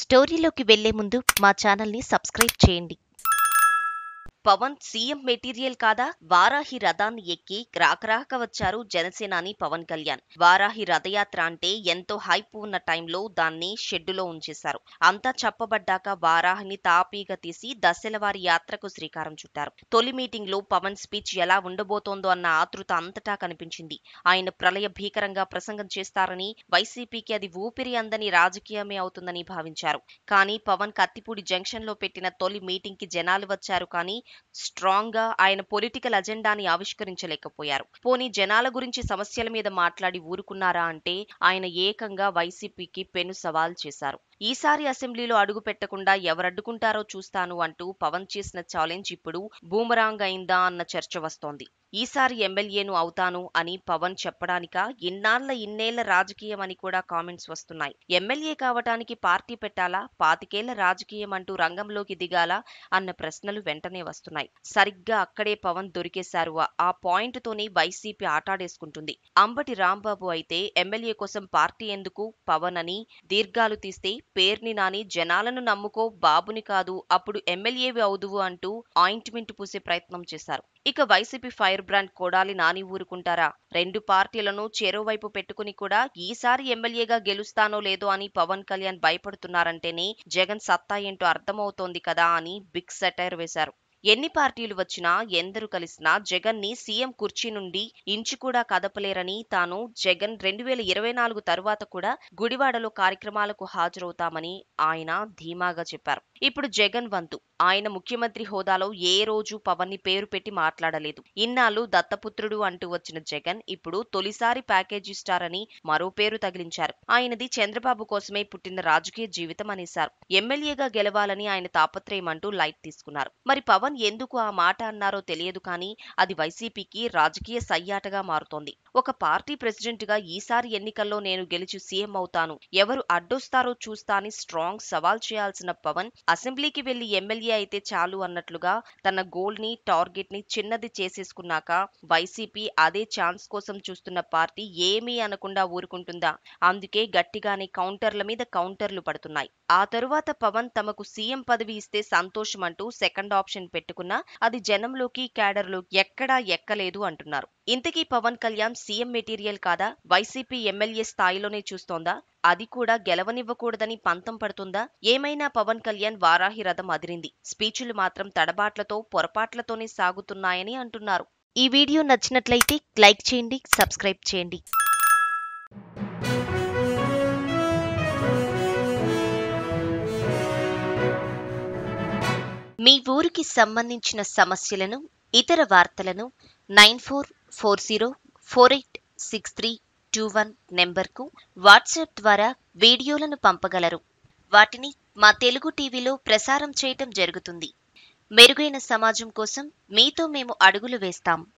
స్టోరీలోకి వెళ్లే ముందు మా ఛానల్ని సబ్స్క్రైబ్ చేయండి పవన్ సీఎం మెటీరియల్ కాదా వారాహి రథాన్ని ఎక్కి రాకరాక వచ్చారు జనసేనాని పవన్ కళ్యాణ్ వారాహి రథయాత్ర అంటే ఎంతో హైప్ ఉన్న టైంలో దాన్ని షెడ్డులో ఉంచేశారు అంతా చెప్పబడ్డాక వారాహిని తాపీగా తీసి దశలవారి యాత్రకు శ్రీకారం చుట్టారు తొలి మీటింగ్ లో పవన్ స్పీచ్ ఎలా ఉండబోతోందో అన్న ఆతృత అంతటా కనిపించింది ఆయన ప్రళయ భీకరంగా ప్రసంగం చేస్తారని వైసీపీకి అది ఊపిరి అందని రాజకీయమే అవుతుందని భావించారు కానీ పవన్ కత్తిపూడి జంక్షన్ లో పెట్టిన తొలి మీటింగ్ కి జనాలు వచ్చారు కానీ స్ట్రాంగ్ గా ఆయన పొలిటికల్ అజెండాని ఆవిష్కరించలేకపోయారు పోనీ జనాల గురించి సమస్యల మీద మాట్లాడి ఊరుకున్నారా అంటే ఆయన ఏకంగా వైసీపీకి పెను సవాల్ చేశారు ఈసారి అసెంబ్లీలో అడుగు పెట్టకుండా ఎవరడ్డుకుంటారో చూస్తాను అంటూ పవన్ చేసిన ఛాలెంజ్ ఇప్పుడు బూమరాంగ్ అయిందా అన్న చర్చ వస్తోంది ఈసారి ఎమ్మెల్యేను అవుతాను అని పవన్ చెప్పడానిక ఇన్నాళ్ల ఇన్నేళ్ల రాజకీయం అని కూడా కామెంట్స్ వస్తున్నాయి ఎమ్మెల్యే కావటానికి పార్టీ పెట్టాలా పాతికేళ్ల రాజకీయం అంటూ రంగంలోకి దిగాలా అన్న ప్రశ్నలు వెంటనే వస్తున్నాయి సరిగ్గా అక్కడే పవన్ దొరికేశారు ఆ పాయింట్ తోనే వైసీపీ ఆటాడేసుకుంటుంది అంబటి రాంబాబు అయితే ఎమ్మెల్యే కోసం పార్టీ ఎందుకు పవన్ అని దీర్ఘాలు తీస్తే పేర్ని నాని జనాలను నమ్ముకో బాబుని కాదు అప్పుడు ఎమ్మెల్యేవి అవుదువు అంటూ ఆయింట్మెంట్ పూసే ప్రయత్నం చేశారు ఇక YCP fire brand Kodali Nani ఊరుకుంటారా రెండు పార్టీలను చెరోవైపు పెట్టుకుని కూడా ఈసారి ఎమ్మెల్యేగా గెలుస్తానో లేదో అని పవన్ కళ్యాణ్ భయపడుతున్నారంటేనే జగన్ సత్తా ఏంటో అర్థమవుతోంది కదా అని బిగ్ సెటైర్ వేశారు ఎన్ని పార్టీలు వచ్చినా ఎందరు కలిసినా జగన్ ని సీఎం కుర్చీ నుండి ఇంచు కూడా కదపలేరని తాను జగన్ రెండు వేల ఇరవై నాలుగు తరువాత కూడా గుడివాడలో కార్యక్రమాలకు హాజరవుతామని ఆయన ధీమాగా చెప్పారు ఇప్పుడు జగన్ వంతు ఆయన ముఖ్యమంత్రి హోదాలో ఏ రోజు పవన్ ని పేరు పెట్టి మాట్లాడలేదు ఇన్నాళ్ళు దత్తపుత్రుడు అంటూ వచ్చిన జగన్ ఇప్పుడు తొలిసారి ప్యాకేజీ స్టార్ అని మరో పేరు తగిలించారు ఆయనది చంద్రబాబు కోసమే పుట్టిన రాజకీయ జీవితం అనేశారు ఎమ్మెల్యేగా గెలవాలని ఆయన తాపత్రయం అంటూ లైట్ తీసుకున్నారు మరి పవన్ పవన్ ఎందుకు ఆ మాట అన్నారో తెలియదు కానీ అది వైసీపీకి రాజకీయ సయ్యాటగా మారుతోంది ఒక పార్టీ ప్రెసిడెంట్గా ఈసారి ఎన్నికల్లో నేను గెలిచి సీఎం అవుతాను ఎవరు అడ్డొస్తారో చూస్తా స్ట్రాంగ్ సవాల్ చేయాల్సిన పవన్ అసెంబ్లీకి వెళ్లి ఎమ్మెల్యే అయితే చాలు అన్నట్లుగా తన గోల్ ని టార్గెట్ ని చిన్నది చేసేసుకున్నాక వైసీపీ అదే ఛాన్స్ కోసం చూస్తున్న పార్టీ ఏమీ అనకుండా ఊరుకుంటుందా అందుకే గట్టిగానే కౌంటర్ల మీద కౌంటర్లు పడుతున్నాయి ఆ తరువాత పవన్ తమకు సీఎం పదవి ఇస్తే సంతోషం అంటూ సెకండ్ ఆప్షన్ పెట్టుకున్నా అది జనంలోకి క్యాడర్లు ఎక్కడా ఎక్కలేదు అంటున్నారు ఇంతకీ పవన్ కళ్యాణ్ సీఎం మెటీరియల్ కాదా వైసీపీ ఎమ్మెల్యే స్థాయిలోనే చూస్తోందా అది కూడా గెలవనివ్వకూడదని పంతం పడుతుందా ఏమైనా పవన్ కళ్యాణ్ వారాహి రథం అదిరింది స్పీచ్లు మాత్రం తడబాట్లతో పొరపాట్లతోనే సాగుతున్నాయని అంటున్నారు ఈ వీడియో నచ్చినట్లయితే లైక్ చేయండి సబ్స్క్రైబ్ చేయండి మీ ఊరికి సంబంధించిన సమస్యలను ఇతర వార్తలను nine four four zero four eight six three two one నెంబర్కు వాట్సాప్ ద్వారా వీడియోలను పంపగలరు వాటిని మా తెలుగు టీవీలో ప్రసారం చేయటం జరుగుతుంది మెరుగైన సమాజం కోసం మీతో మేము అడుగులు వేస్తాం